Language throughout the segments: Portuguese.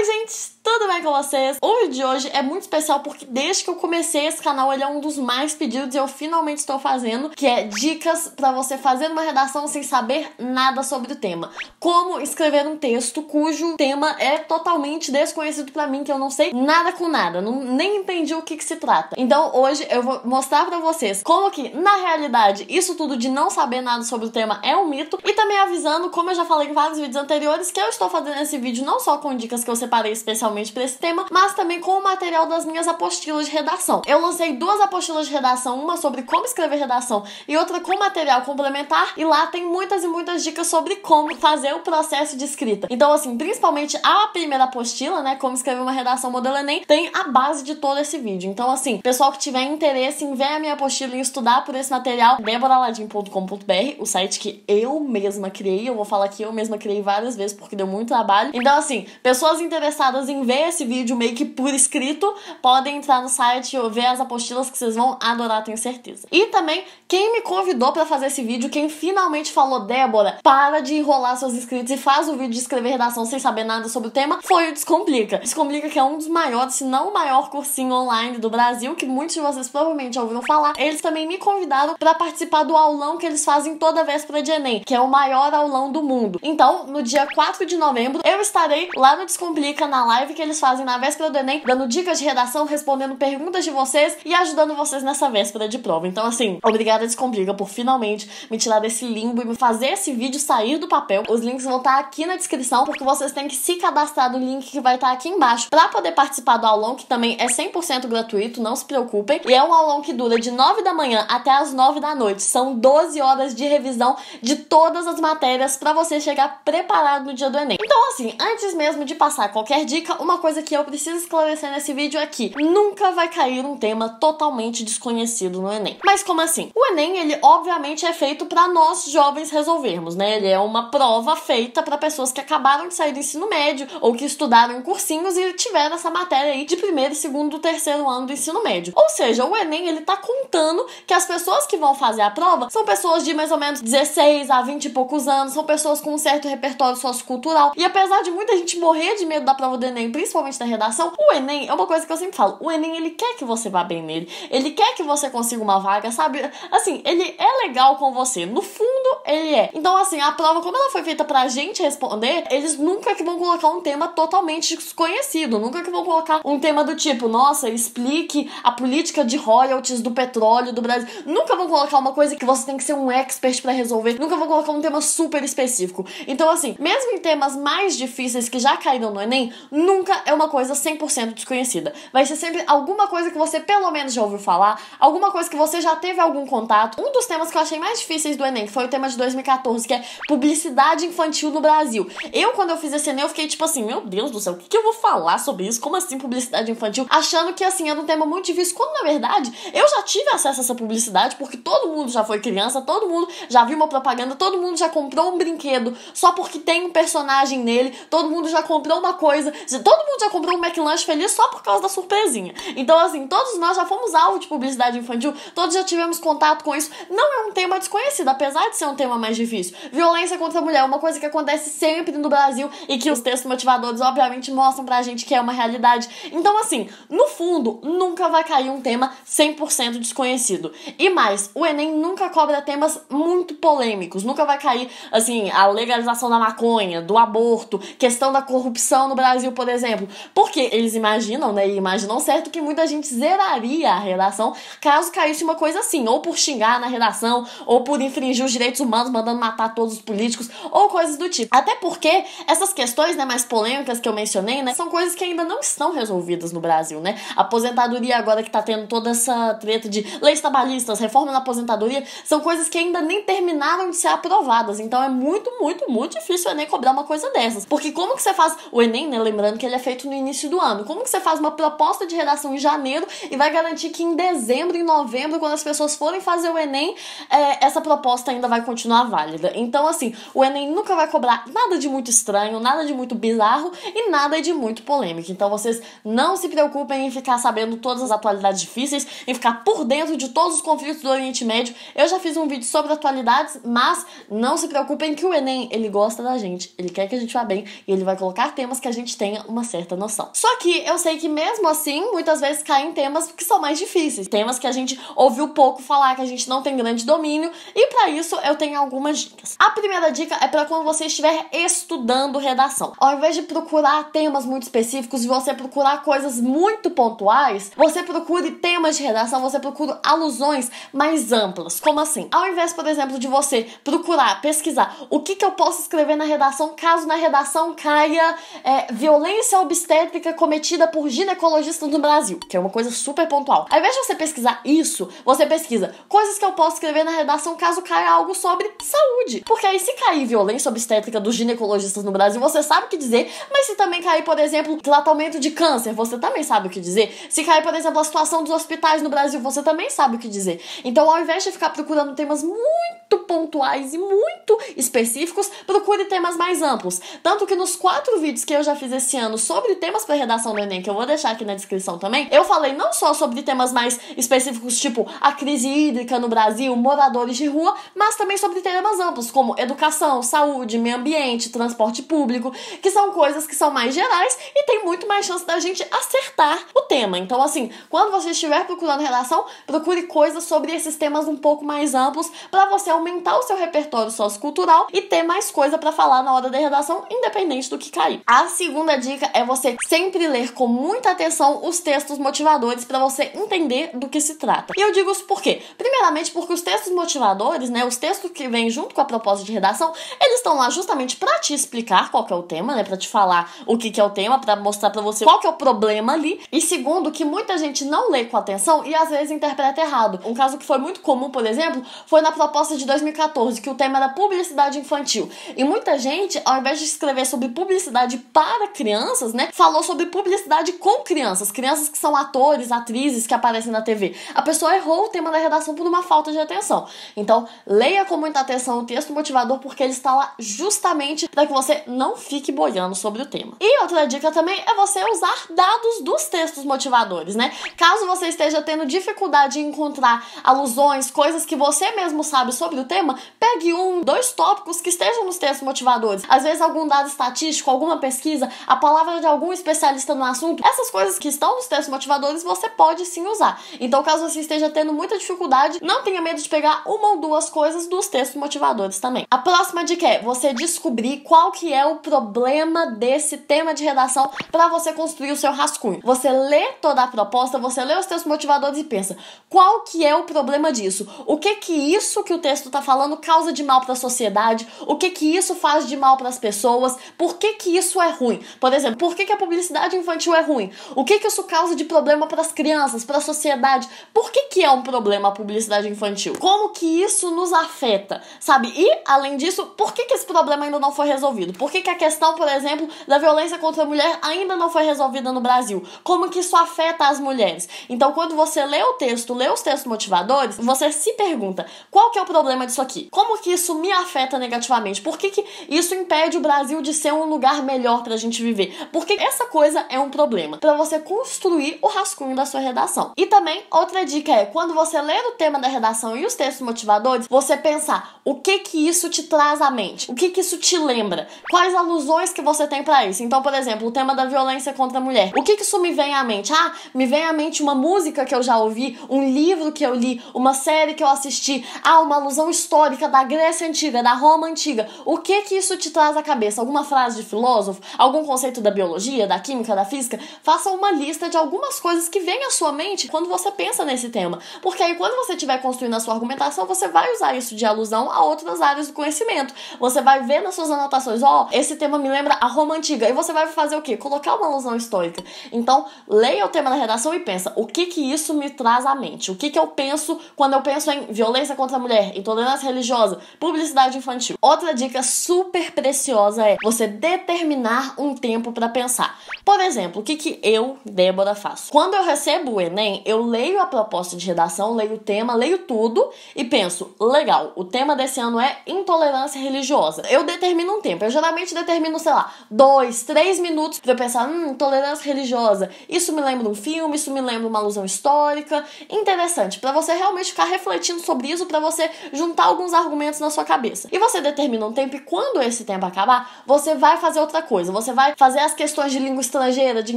Oi, gente! tudo bem com vocês? O vídeo de hoje é muito especial porque desde que eu comecei esse canal, ele é um dos mais pedidos e eu finalmente estou fazendo, que é dicas para você fazer uma redação sem saber nada sobre o tema. Como escrever um texto cujo tema é totalmente desconhecido para mim, que eu não sei nada com nada, não, nem entendi o que, que se trata. Então hoje eu vou mostrar para vocês como que, na realidade, isso tudo de não saber nada sobre o tema é um mito e também avisando, como eu já falei em vários vídeos anteriores, que eu estou fazendo esse vídeo não só com dicas que eu separei especialmente especialmente para esse tema, mas também com o material das minhas apostilas de redação. Eu lancei duas apostilas de redação, uma sobre como escrever redação e outra com material complementar, e lá tem muitas e muitas dicas sobre como fazer o processo de escrita. Então, assim, principalmente a primeira apostila, né, como escrever uma redação modelo Enem, tem a base de todo esse vídeo. Então, assim, pessoal que tiver interesse em ver a minha apostila e estudar por esse material, deboraladim.com.br, o site que eu mesma criei, eu vou falar que eu mesma criei várias vezes porque deu muito trabalho. Então, assim, pessoas interessadas em ver esse vídeo meio que por escrito, podem entrar no site e ver as apostilas que vocês vão adorar, tenho certeza. E também, quem me convidou para fazer esse vídeo, quem finalmente falou, Débora, para de enrolar seus inscritos e faz o vídeo de escrever redação sem saber nada sobre o tema, foi o Descomplica. Descomplica que é um dos maiores, se não o maior cursinho online do Brasil, que muitos de vocês provavelmente ouviram falar. Eles também me convidaram para participar do aulão que eles fazem toda véspera de Enem, que é o maior aulão do mundo. Então, no dia 4 de novembro, eu estarei lá no Descomplica na live que eles fazem na véspera do Enem, dando dicas de redação, respondendo perguntas de vocês e ajudando vocês nessa véspera de prova. Então, assim, obrigada Descomplica por finalmente me tirar desse limbo e me fazer esse vídeo sair do papel. Os links vão estar tá aqui na descrição, porque vocês têm que se cadastrar no link que vai estar tá aqui embaixo para poder participar do aulão, que também é 100% gratuito, não se preocupem. E é um aulão que dura de 9 da manhã até as 9 da noite. São 12 horas de revisão de todas as matérias para você chegar preparado no dia do Enem. Então, assim, antes mesmo de passar qualquer dica, uma uma coisa que eu preciso esclarecer nesse vídeo aqui: é nunca vai cair um tema totalmente desconhecido no Enem. Mas como assim? O Enem, ele obviamente é feito para nós jovens resolvermos, né? Ele é uma prova feita para pessoas que acabaram de sair do ensino médio ou que estudaram em cursinhos e tiveram essa matéria aí de primeiro, segundo, terceiro ano do ensino médio. Ou seja, o Enem, ele tá contando que as pessoas que vão fazer a prova são pessoas de mais ou menos 16 a 20 e poucos anos, são pessoas com um certo repertório sociocultural. E apesar de muita gente morrer de medo da prova do Enem, principalmente na redação, o Enem é uma coisa que eu sempre falo. O Enem, ele quer que você vá bem nele. Ele quer que você consiga uma vaga, sabe? Assim, ele é legal com você. No fundo, mundo ele é. Então, assim, a prova, como ela foi feita pra gente responder, eles nunca que vão colocar um tema totalmente desconhecido, nunca que vão colocar um tema do tipo, nossa, explique a política de royalties do petróleo do Brasil. Nunca vão colocar uma coisa que você tem que ser um expert para resolver, nunca vão colocar um tema super específico. Então, assim, mesmo em temas mais difíceis que já caíram no Enem, nunca é uma coisa 100% desconhecida. Vai ser sempre alguma coisa que você pelo menos já ouviu falar, alguma coisa que você já teve algum contato. Um dos temas que eu achei mais difíceis do Enem, foi o tema tema de 2014, que é publicidade infantil no Brasil. Eu, quando eu fiz esse Enem, eu fiquei tipo assim, meu Deus do céu, o que, que eu vou falar sobre isso? Como assim publicidade infantil? Achando que assim era um tema muito difícil, quando na verdade eu já tive acesso a essa publicidade, porque todo mundo já foi criança, todo mundo já viu uma propaganda, todo mundo já comprou um brinquedo só porque tem um personagem nele, todo mundo já comprou uma coisa, todo mundo já comprou um McLanche feliz só por causa da surpresinha. Então, assim, todos nós já fomos alvo de publicidade infantil, todos já tivemos contato com isso. Não é um tema desconhecido, apesar de ser é um tema mais difícil. Violência contra a mulher é uma coisa que acontece sempre no Brasil e que os textos motivadores, obviamente, mostram pra gente que é uma realidade. Então, assim, no fundo, nunca vai cair um tema 100% desconhecido. E mais, o Enem nunca cobra temas muito polêmicos. Nunca vai cair, assim, a legalização da maconha, do aborto, questão da corrupção no Brasil, por exemplo. Porque eles imaginam, né? E imaginam certo que muita gente zeraria a redação caso caísse uma coisa assim, ou por xingar na redação, ou por infringir os direitos direitos humanos, mandando matar todos os políticos ou coisas do tipo. Até porque essas questões, né, mais polêmicas que eu mencionei, né, são coisas que ainda não estão resolvidas no Brasil, né? A aposentadoria agora que tá tendo toda essa treta de leis trabalhistas, reforma na aposentadoria, são coisas que ainda nem terminaram de ser aprovadas. Então é muito, muito, muito difícil o ENEM cobrar uma coisa dessas. Porque como que você faz o ENEM, né, lembrando que ele é feito no início do ano. Como que você faz uma proposta de redação em janeiro e vai garantir que em dezembro, em novembro, quando as pessoas forem fazer o ENEM, é, essa proposta ainda vai continuar válida. Então, assim, o Enem nunca vai cobrar nada de muito estranho, nada de muito bizarro e nada de muito polêmico. Então, vocês não se preocupem em ficar sabendo todas as atualidades difíceis, em ficar por dentro de todos os conflitos do Oriente Médio. Eu já fiz um vídeo sobre atualidades, mas não se preocupem que o Enem, ele gosta da gente, ele quer que a gente vá bem e ele vai colocar temas que a gente tenha uma certa noção. Só que eu sei que mesmo assim, muitas vezes caem temas que são mais difíceis, temas que a gente ouviu pouco falar, que a gente não tem grande domínio, e para isso eu tenho algumas dicas. A primeira dica é para quando você estiver estudando redação. Ao invés de procurar temas muito específicos e você procurar coisas muito pontuais, você procure temas de redação, você procura alusões mais amplas. Como assim? Ao invés, por exemplo, de você procurar, pesquisar o que, que eu posso escrever na redação caso na redação caia é, violência obstétrica cometida por ginecologistas no Brasil, que é uma coisa super pontual. Ao invés de você pesquisar isso, você pesquisa coisas que eu posso escrever na redação caso caia algo sobre saúde. Porque aí, se cair violência obstétrica dos ginecologistas no Brasil, você sabe o que dizer, mas se também cair, por exemplo, tratamento de câncer, você também sabe o que dizer. Se cair, por exemplo, a situação dos hospitais no Brasil, você também sabe o que dizer. Então, ao invés de ficar procurando temas muito pontuais e muito específicos, procure temas mais amplos. Tanto que nos quatro vídeos que eu já fiz esse ano sobre temas para redação do Enem, que eu vou deixar aqui na descrição também, eu falei não só sobre temas mais específicos, tipo a crise hídrica no Brasil, moradores de rua, mas também sobre temas amplos, como educação, saúde, meio ambiente, transporte público, que são coisas que são mais gerais e tem muito mais chance da gente acertar o tema. Então, assim, quando você estiver procurando redação, procure coisas sobre esses temas um pouco mais amplos para você aumentar o seu repertório sociocultural e ter mais coisa para falar na hora da redação, independente do que cair. A segunda dica é você sempre ler com muita atenção os textos motivadores para você entender do que se trata. E eu digo isso por quê? Primeiramente porque os textos motivadores, né, os textos que vem junto com a proposta de redação, eles estão lá justamente para te explicar qual que é o tema, né? Para te falar o que, que é o tema, para mostrar para você qual que é o problema ali. E segundo, que muita gente não lê com atenção e às vezes interpreta errado. Um caso que foi muito comum, por exemplo, foi na proposta de 2014, que o tema era publicidade infantil. E muita gente, ao invés de escrever sobre publicidade para crianças, né, falou sobre publicidade com crianças, crianças que são atores, atrizes que aparecem na TV. A pessoa errou o tema da redação por uma falta de atenção. Então, leia com muita atenção o texto motivador porque ele está lá justamente para que você não fique boiando sobre o tema. E outra dica também é você usar dados dos textos motivadores, né? Caso você esteja tendo dificuldade em encontrar alusões, coisas que você mesmo sabe sobre o tema, pegue um, dois tópicos que estejam nos textos motivadores. Às vezes algum dado estatístico, alguma pesquisa, a palavra de algum especialista no assunto, essas coisas que estão nos textos motivadores você pode sim usar. Então, caso você esteja tendo muita dificuldade, não tenha medo de pegar uma ou duas coisas do nos textos motivadores também. A próxima dica é você descobrir qual que é o problema desse tema de redação para você construir o seu rascunho. Você lê toda a proposta, você lê os textos motivadores e pensa: qual que é o problema disso? O que que isso que o texto está falando causa de mal para a sociedade? O que que isso faz de mal para as pessoas? Por que que isso é ruim? Por exemplo, por que que a publicidade infantil é ruim? O que que isso causa de problema para as crianças, para a sociedade? Por que que é um problema a publicidade infantil? Como que isso nos afeta? afeta, sabe? E, além disso, por que, que esse problema ainda não foi resolvido? Por que, que a questão, por exemplo, da violência contra a mulher ainda não foi resolvida no Brasil? Como que isso afeta as mulheres? Então, quando você lê o texto, lê os textos motivadores, você se pergunta, qual que é o problema disso aqui? Como que isso me afeta negativamente? Por que, que isso impede o Brasil de ser um lugar melhor pra gente viver? Porque essa coisa é um problema, para você construir o rascunho da sua redação. E também, outra dica é, quando você ler o tema da redação e os textos motivadores, você pensa pensar o que que isso te traz à mente, o que que isso te lembra, quais alusões que você tem para isso. Então, por exemplo, o tema da violência contra a mulher. O que que isso me vem à mente? Ah, me vem à mente uma música que eu já ouvi, um livro que eu li, uma série que eu assisti, ah, uma alusão histórica da Grécia antiga, da Roma antiga. O que que isso te traz à cabeça? Alguma frase de filósofo, algum conceito da biologia, da química, da física? Faça uma lista de algumas coisas que vêm à sua mente quando você pensa nesse tema, porque aí quando você estiver construindo a sua argumentação, você vai usar isso de alusão a outras áreas do conhecimento. Você vai ver nas suas anotações, ó, oh, esse tema me lembra a Roma Antiga. E você vai fazer o quê? Colocar uma alusão histórica. Então, leia o tema da redação e pensa, o que que isso me traz à mente? O que que eu penso quando eu penso em violência contra a mulher, intolerância religiosa, publicidade infantil? Outra dica super preciosa é você determinar um tempo para pensar. Por exemplo, o que que eu, Débora, faço? Quando eu recebo o ENEM, eu leio a proposta de redação, leio o tema, leio tudo e penso, legal, o tema desse ano é intolerância religiosa. Eu determino um tempo. Eu geralmente determino, sei lá, dois, três minutos pra eu pensar, hum, intolerância religiosa. Isso me lembra um filme, isso me lembra uma alusão histórica. Interessante, para você realmente ficar refletindo sobre isso, para você juntar alguns argumentos na sua cabeça. E você determina um tempo e quando esse tempo acabar, você vai fazer outra coisa. Você vai fazer as questões de língua estrangeira, de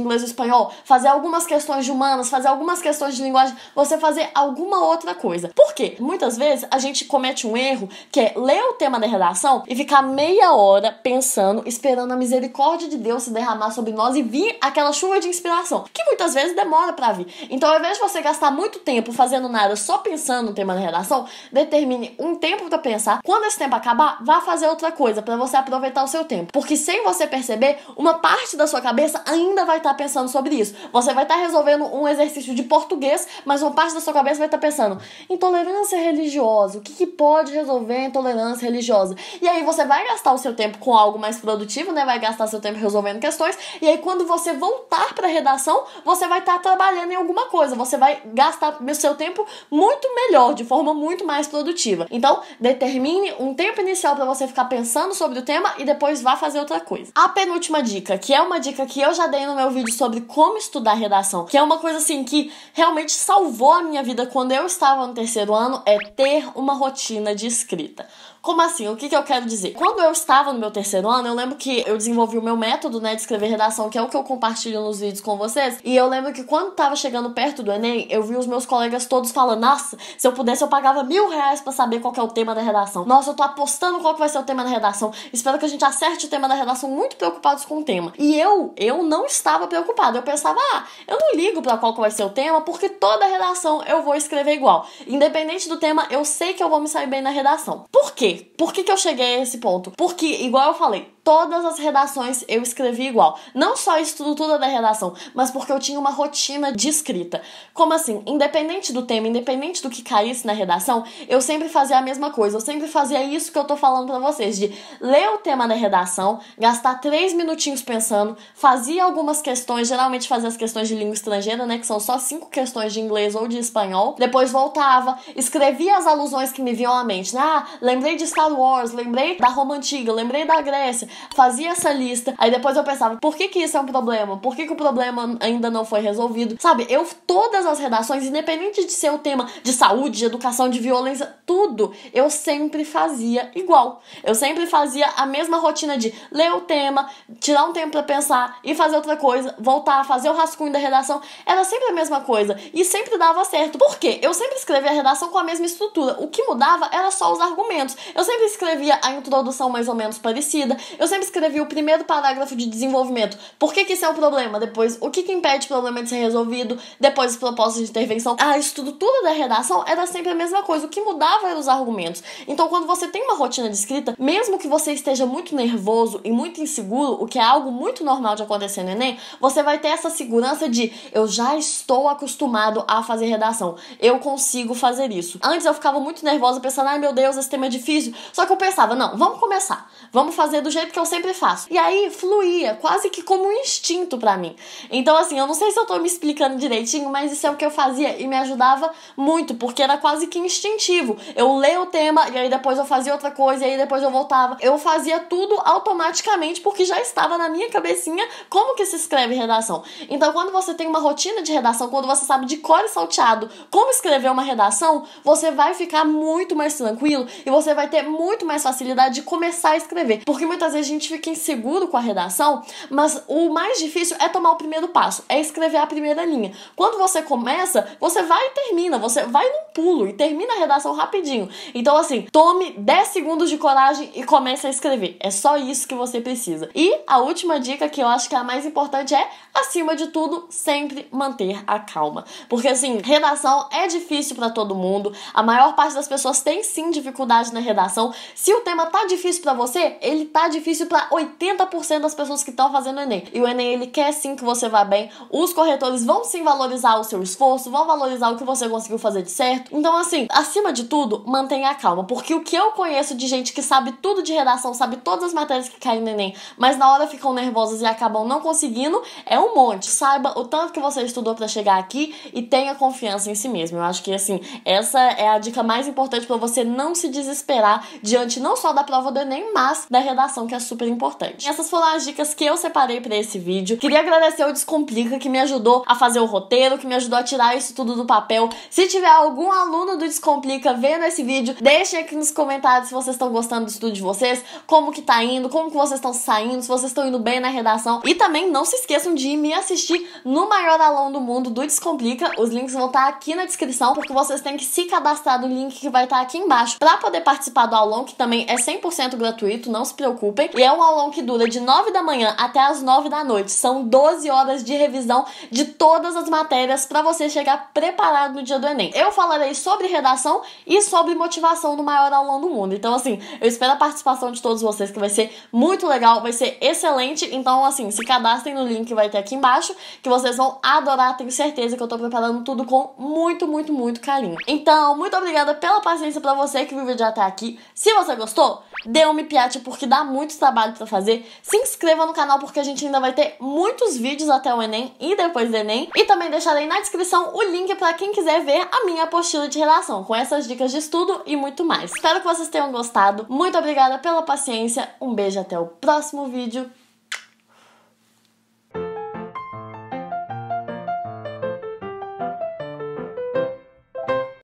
inglês e espanhol, fazer algumas questões de humanas, fazer algumas questões de linguagem, você fazer alguma outra coisa. Por quê? Muitas vezes a gente comete comete um erro, que é ler o tema da redação e ficar meia hora pensando, esperando a misericórdia de Deus se derramar sobre nós e vir aquela chuva de inspiração, que muitas vezes demora para vir. Então, ao invés de você gastar muito tempo fazendo nada só pensando no tema da redação, determine um tempo para pensar. Quando esse tempo acabar, vá fazer outra coisa para você aproveitar o seu tempo, porque sem você perceber, uma parte da sua cabeça ainda vai estar tá pensando sobre isso. Você vai estar tá resolvendo um exercício de português, mas uma parte da sua cabeça vai estar tá pensando: intolerância religiosa, o que, que pode pode resolver a intolerância religiosa. E aí você vai gastar o seu tempo com algo mais produtivo, né? Vai gastar seu tempo resolvendo questões. E aí quando você voltar para a redação, você vai estar tá trabalhando em alguma coisa. Você vai gastar o seu tempo muito melhor, de forma muito mais produtiva. Então, determine um tempo inicial para você ficar pensando sobre o tema e depois vá fazer outra coisa. A penúltima dica, que é uma dica que eu já dei no meu vídeo sobre como estudar redação, que é uma coisa assim que realmente salvou a minha vida quando eu estava no terceiro ano, é ter uma rotina rotina de escrita. Como assim? O que, que eu quero dizer? Quando eu estava no meu terceiro ano, eu lembro que eu desenvolvi o meu método né, de escrever redação, que é o que eu compartilho nos vídeos com vocês. E eu lembro que quando estava chegando perto do Enem, eu vi os meus colegas todos falando: Nossa, se eu pudesse, eu pagava mil reais para saber qual é o tema da redação. Nossa, eu tô apostando qual que vai ser o tema da redação. Espero que a gente acerte o tema da redação, muito preocupados com o tema. E eu, eu não estava preocupada. Eu pensava: Ah, eu não ligo para qual que vai ser o tema, porque toda redação eu vou escrever igual. Independente do tema, eu sei que eu vou me sair bem na redação. Por quê? Por que, que eu cheguei a esse ponto? Porque, igual eu falei, todas as redações eu escrevi igual. Não só a estrutura é da redação, mas porque eu tinha uma rotina de escrita. Como assim? Independente do tema, independente do que caísse na redação, eu sempre fazia a mesma coisa. Eu sempre fazia isso que eu tô falando para vocês: de ler o tema na redação, gastar três minutinhos pensando, fazia algumas questões, geralmente fazia as questões de língua estrangeira, né? Que são só cinco questões de inglês ou de espanhol. Depois voltava, escrevia as alusões que me vinham à mente, né? Ah, lembrei de Star Wars, lembrei da Roma Antiga, lembrei da Grécia fazia essa lista, aí depois eu pensava, por que que isso é um problema? Por que que o problema ainda não foi resolvido? Sabe, eu, todas as redações, independente de ser o tema de saúde, de educação, de violência, tudo, eu sempre fazia igual. Eu sempre fazia a mesma rotina de ler o tema, tirar um tempo para pensar e fazer outra coisa, voltar, fazer o rascunho da redação, era sempre a mesma coisa e sempre dava certo. Por quê? Eu sempre escrevia a redação com a mesma estrutura. O que mudava era só os argumentos. Eu sempre escrevia a introdução mais ou menos parecida. Eu sempre escrevi o primeiro parágrafo de desenvolvimento. Por que, que isso é um problema? Depois, o que, que impede o problema de ser resolvido? Depois, as propostas de intervenção. A ah, estrutura da redação era sempre a mesma coisa. O que mudava eram os argumentos. Então, quando você tem uma rotina de escrita, mesmo que você esteja muito nervoso e muito inseguro, o que é algo muito normal de acontecer no Enem, você vai ter essa segurança de eu já estou acostumado a fazer redação. Eu consigo fazer isso. Antes eu ficava muito nervosa pensando, ai meu Deus, esse tema é difícil. Só que eu pensava, não, vamos começar. Vamos fazer do jeito que eu sempre faço. E aí fluía, quase que como um instinto para mim. Então, assim, eu não sei se eu tô me explicando direitinho, mas isso é o que eu fazia e me ajudava muito, porque era quase que instintivo. Eu leio o tema e aí depois eu fazia outra coisa e aí depois eu voltava. Eu fazia tudo automaticamente porque já estava na minha cabecinha como que se escreve redação. Então, quando você tem uma rotina de redação, quando você sabe de cor e salteado como escrever uma redação, você vai ficar muito mais tranquilo e você vai ter muito mais facilidade de começar a escrever. Porque muitas vezes a gente fica inseguro com a redação, mas o mais difícil é tomar o primeiro passo, é escrever a primeira linha. Quando você começa, você vai e termina, você vai num pulo e termina a redação rapidinho. Então, assim, tome 10 segundos de coragem e comece a escrever. É só isso que você precisa. E a última dica que eu acho que é a mais importante é, acima de tudo, sempre manter a calma. Porque, assim, redação é difícil para todo mundo, a maior parte das pessoas tem sim dificuldade na redação. Se o tema tá difícil para você, ele tá difícil difícil para 80% das pessoas que estão fazendo o Enem. E o Enem, ele quer sim que você vá bem. Os corretores vão sim valorizar o seu esforço, vão valorizar o que você conseguiu fazer de certo. Então, assim, acima de tudo, mantenha a calma. Porque o que eu conheço de gente que sabe tudo de redação, sabe todas as matérias que caem no Enem, mas na hora ficam nervosas e acabam não conseguindo, é um monte. Saiba o tanto que você estudou para chegar aqui e tenha confiança em si mesmo. Eu acho que, assim, essa é a dica mais importante para você não se desesperar diante não só da prova do Enem, mas da redação que a super importante. essas foram as dicas que eu separei para esse vídeo. Queria agradecer o Descomplica que me ajudou a fazer o roteiro, que me ajudou a tirar isso tudo do papel. Se tiver algum aluno do Descomplica vendo esse vídeo, deixem aqui nos comentários se vocês estão gostando do estudo de vocês, como que tá indo, como que vocês estão saindo, se vocês estão indo bem na redação. E também não se esqueçam de me assistir no maior alô do mundo do Descomplica. Os links vão estar tá aqui na descrição, porque vocês têm que se cadastrar no link que vai estar tá aqui embaixo para poder participar do aulão, que também é 100% gratuito, não se preocupem. E é um aulão que dura de 9 da manhã até as 9 da noite. São 12 horas de revisão de todas as matérias para você chegar preparado no dia do Enem. Eu falarei sobre redação e sobre motivação no maior aulão do mundo. Então, assim, eu espero a participação de todos vocês, que vai ser muito legal, vai ser excelente. Então, assim, se cadastrem no link que vai ter aqui embaixo, que vocês vão adorar. Tenho certeza que eu tô preparando tudo com muito, muito, muito carinho. Então, muito obrigada pela paciência para você que viu o vídeo até aqui. Se você gostou, dê um me piate porque dá muito muito trabalho para fazer, se inscreva no canal porque a gente ainda vai ter muitos vídeos até o Enem e depois do Enem. E também deixarei na descrição o link para quem quiser ver a minha apostila de relação com essas dicas de estudo e muito mais. Espero que vocês tenham gostado. Muito obrigada pela paciência. Um beijo até o próximo vídeo.